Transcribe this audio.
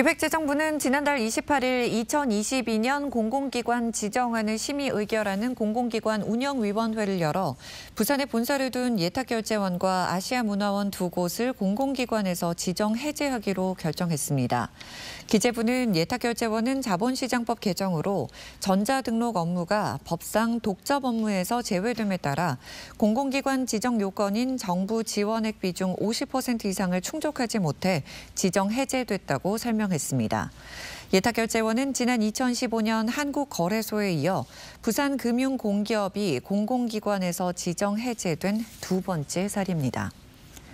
기획재정부는 지난달 28일 2022년 공공기관 지정안을 심의 의결하는 공공기관 운영위원회를 열어 부산에 본사를 둔 예탁결제원과 아시아문화원 두 곳을 공공기관에서 지정 해제하기로 결정했습니다. 기재부는 예탁결제원은 자본시장법 개정으로 전자등록 업무가 법상 독점 업무에서 제외됨에 따라 공공기관 지정 요건인 정부 지원액 비중 50% 이상을 충족하지 못해 지정 해제됐다고 설명 했습니다 상장했습니다. 예탁결제원은 지난 2015년 한국거래소에 이어 부산금융공기업이 공공기관에서 지정 해제된 두 번째 사례입니다.